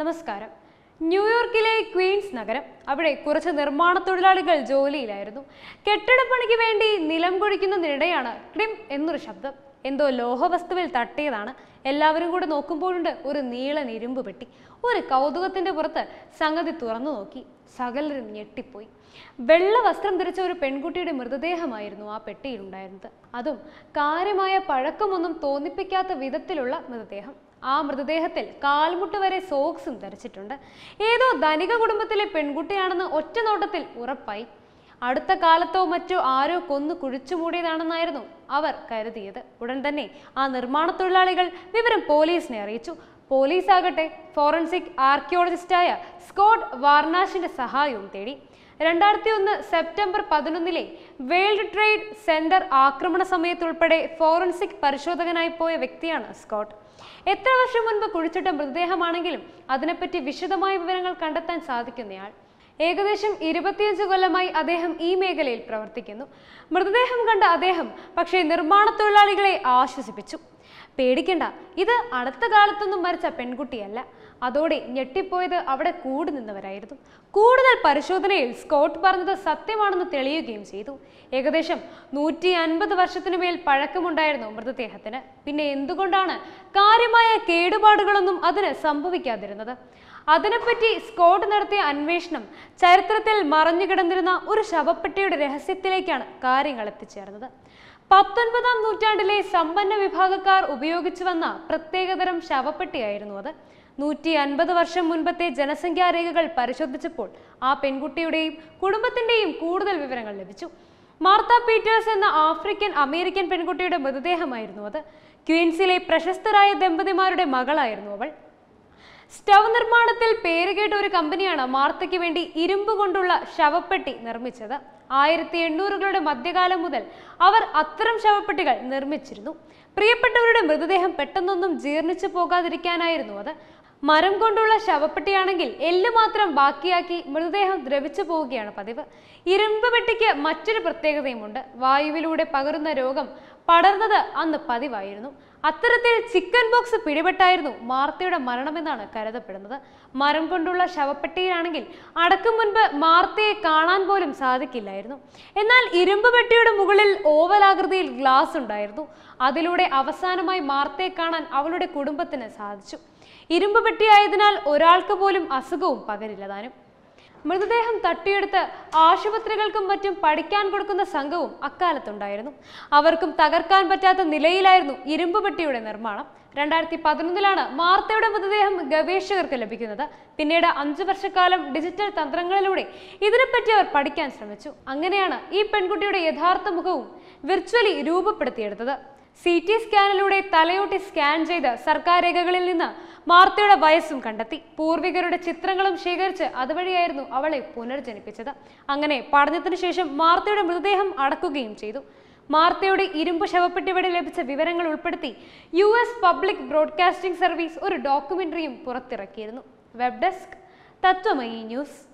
നമസ്കാരം ന്യൂയോർക്കിലെ ക്വീൻസ് നഗരം അവിടെ കുറച്ച് നിർമ്മാണ തൊഴിലാളികൾ ജോലിയിലായിരുന്നു കെട്ടിടപ്പണിക്ക് വേണ്ടി നിലം കൊഴിക്കുന്നതിനിടെയാണ് ക്രിം എന്നൊരു ശബ്ദം എന്തോ ലോഹവസ്തുവിൽ തട്ടിയതാണ് എല്ലാവരും കൂടെ നോക്കുമ്പോഴുണ്ട് ഒരു നീളൻ ഇരുമ്പ് പെട്ടി ഒരു കൗതുകത്തിന്റെ പുറത്ത് സംഗതി തുറന്നു നോക്കി സകലരും ഞെട്ടിപ്പോയി വെള്ള വസ്ത്രം ധരിച്ച ഒരു പെൺകുട്ടിയുടെ മൃതദേഹമായിരുന്നു ആ പെട്ടിയിലുണ്ടായിരുന്നത് അതും കാര്യമായ പഴക്കമൊന്നും തോന്നിപ്പിക്കാത്ത വിധത്തിലുള്ള മൃതദേഹം ആ മൃതദേഹത്തിൽ കാൽമുട്ട് വരെ സോക്സും ധരിച്ചിട്ടുണ്ട് ഏതോ ധനിക കുടുംബത്തിലെ പെൺകുട്ടിയാണെന്ന് ഒറ്റ നോട്ടത്തിൽ ഉറപ്പായി അടുത്ത കാലത്തോ മറ്റോ ആരോ കൊന്നു മൂടിയതാണെന്നായിരുന്നു അവർ കരുതിയത് ഉടൻ തന്നെ ആ നിർമ്മാണ തൊഴിലാളികൾ വിവരം പോലീസിനെ അറിയിച്ചു പോലീസ് ആകട്ടെ ഫോറൻസിക് ആർക്കിയോളജിസ്റ്റായ സ്കോട്ട് വാർണാഷിന്റെ സഹായവും തേടി രണ്ടായിരത്തി ഒന്ന് സെപ്റ്റംബർ പതിനൊന്നിലെ വേൾഡ് ട്രേഡ് സെന്റർ ആക്രമണ സമയത്തുൾപ്പെടെ ഫോറൻസിക് പരിശോധകനായി പോയ വ്യക്തിയാണ് സ്കോട്ട് എത്ര വർഷം മുൻപ് കുഴിച്ചിട്ട മൃതദേഹമാണെങ്കിലും അതിനെപ്പറ്റി വിശദമായ വിവരങ്ങൾ കണ്ടെത്താൻ സാധിക്കുന്നയാൾ ഏകദേശം ഇരുപത്തിയഞ്ച് കൊല്ലമായി അദ്ദേഹം ഈ മേഖലയിൽ പ്രവർത്തിക്കുന്നു മൃതദേഹം കണ്ട അദ്ദേഹം പക്ഷേ നിർമ്മാണ തൊഴിലാളികളെ ആശ്വസിപ്പിച്ചു പേടിക്കണ്ട ഇത് അടുത്ത കാലത്തൊന്നും മരിച്ച പെൺകുട്ടിയല്ല അതോടെ ഞെട്ടിപ്പോയത് അവിടെ കൂടു നിന്നവരായിരുന്നു കൂടുതൽ പരിശോധനയിൽ സ്കോട്ട് പറഞ്ഞത് സത്യമാണെന്ന് തെളിയുകയും ചെയ്തു ഏകദേശം നൂറ്റി അൻപത് വർഷത്തിനുമേൽ പഴക്കമുണ്ടായിരുന്നു മൃതദേഹത്തിന് പിന്നെ എന്തുകൊണ്ടാണ് കാര്യമായ കേടുപാടുകളൊന്നും അതിന് സംഭവിക്കാതിരുന്നത് അതിനെപ്പറ്റി സ്കോട്ട് നടത്തിയ അന്വേഷണം ചരിത്രത്തിൽ മറഞ്ഞു കിടന്നിരുന്ന ഒരു ശവപ്പെട്ടിയുടെ രഹസ്യത്തിലേക്കാണ് കാര്യങ്ങൾ എത്തിച്ചേർന്നത് പത്തൊൻപതാം നൂറ്റാണ്ടിലെ സമ്പന്ന വിഭാഗക്കാർ ഉപയോഗിച്ചു വന്ന പ്രത്യേകതരം ശവപ്പെട്ടിയായിരുന്നു അത് നൂറ്റി അൻപത് വർഷം മുൻപത്തെ ജനസംഖ്യാ രേഖകൾ പരിശോധിച്ചപ്പോൾ ആ പെൺകുട്ടിയുടെയും കുടുംബത്തിന്റെയും കൂടുതൽ വിവരങ്ങൾ ലഭിച്ചു മാർത്ത പീറ്റേഴ്സ് എന്ന ആഫ്രിക്കൻ അമേരിക്കൻ പെൺകുട്ടിയുടെ മൃതദേഹമായിരുന്നു അത് ക്വീൻസിലെ പ്രശസ്തരായ ദമ്പതിമാരുടെ മകളായിരുന്നു അവൾ സ്റ്റവ് നിർമ്മാണത്തിൽ പേരുകേട്ട ഒരു കമ്പനിയാണ് മാർത്തയ്ക്ക് വേണ്ടി ഇരുമ്പ് കൊണ്ടുള്ള ശവപ്പെട്ടി നിർമ്മിച്ചത് ആയിരത്തി എണ്ണൂറുകളുടെ മധ്യകാലം മുതൽ അവർ അത്തരം ശവപ്പെട്ടികൾ നിർമ്മിച്ചിരുന്നു പ്രിയപ്പെട്ടവരുടെ മൃതദേഹം പെട്ടെന്നൊന്നും ജീർണിച്ചു പോകാതിരിക്കാനായിരുന്നു അത് മരം കൊണ്ടുള്ള ശവപ്പെട്ടിയാണെങ്കിൽ എല്ല് മാത്രം ബാക്കിയാക്കി മൃതദേഹം ദ്രവിച്ചു പോവുകയാണ് പതിവ് ഇരുമ്പ് പെട്ടിക്ക് മറ്റൊരു പ്രത്യേകതയുമുണ്ട് വായുവിലൂടെ പകരുന്ന രോഗം പടർന്നത് അന്ന് പതിവായിരുന്നു അത്തരത്തിൽ ചിക്കൻ ബോക്സ് പിടിപെട്ടായിരുന്നു മാർത്തയുടെ മരണമെന്നാണ് കരുതപ്പെടുന്നത് മരം കൊണ്ടുള്ള ശവപ്പെട്ടിയിലാണെങ്കിൽ അടക്കും മുൻപ് മാർത്തയെ കാണാൻ പോലും സാധിക്കില്ലായിരുന്നു എന്നാൽ ഇരുമ്പ് പെട്ടിയുടെ മുകളിൽ ഓവലാകൃതിയിൽ ഗ്ലാസ് ഉണ്ടായിരുന്നു അതിലൂടെ അവസാനമായി മാർത്തയെ കാണാൻ അവളുടെ കുടുംബത്തിന് സാധിച്ചു ഇരുമ്പ് പെട്ടിയായതിനാൽ ഒരാൾക്ക് പോലും അസുഖവും പകരില്ലതാനും മൃതദേഹം തട്ടിയെടുത്ത് ആശുപത്രികൾക്കും മറ്റും പഠിക്കാൻ കൊടുക്കുന്ന സംഘവും അക്കാലത്തുണ്ടായിരുന്നു അവർക്കും തകർക്കാൻ പറ്റാത്ത നിലയിലായിരുന്നു ഇരുമ്പ് പെട്ടിയുടെ നിർമ്മാണം രണ്ടായിരത്തി പതിനൊന്നിലാണ് മാർത്തയുടെ മൃതദേഹം ഗവേഷകർക്ക് ലഭിക്കുന്നത് പിന്നീട് അഞ്ചു വർഷക്കാലം ഡിജിറ്റൽ തന്ത്രങ്ങളിലൂടെ ഇതിനെപ്പറ്റി അവർ പഠിക്കാൻ ശ്രമിച്ചു അങ്ങനെയാണ് ഈ പെൺകുട്ടിയുടെ യഥാർത്ഥ മുഖവും വിർച്വലി രൂപപ്പെടുത്തിയെടുത്തത് സി ടി സ്കാനിലൂടെ തലയോട്ടി സ്കാൻ ചെയ്ത് സർക്കാർ രേഖകളിൽ നിന്ന് മാർത്തയുടെ വയസ്സും കണ്ടെത്തി പൂർവികരുടെ ചിത്രങ്ങളും ശേഖരിച്ച് അതുവഴിയായിരുന്നു അവളെ പുനർജനിപ്പിച്ചത് അങ്ങനെ പഠനത്തിനു ശേഷം മാർത്തയുടെ മൃതദേഹം അടക്കുകയും ചെയ്തു മാർത്തയുടെ ഇരുമ്പ് ശവപ്പെട്ടിവിടെ ലഭിച്ച വിവരങ്ങൾ ഉൾപ്പെടുത്തി U S public broadcasting service ഒരു ഡോക്യുമെന്ററിയും പുറത്തിറക്കിയിരുന്നു വെബ് ഡെസ്ക് തത്വമയി ന്യൂസ്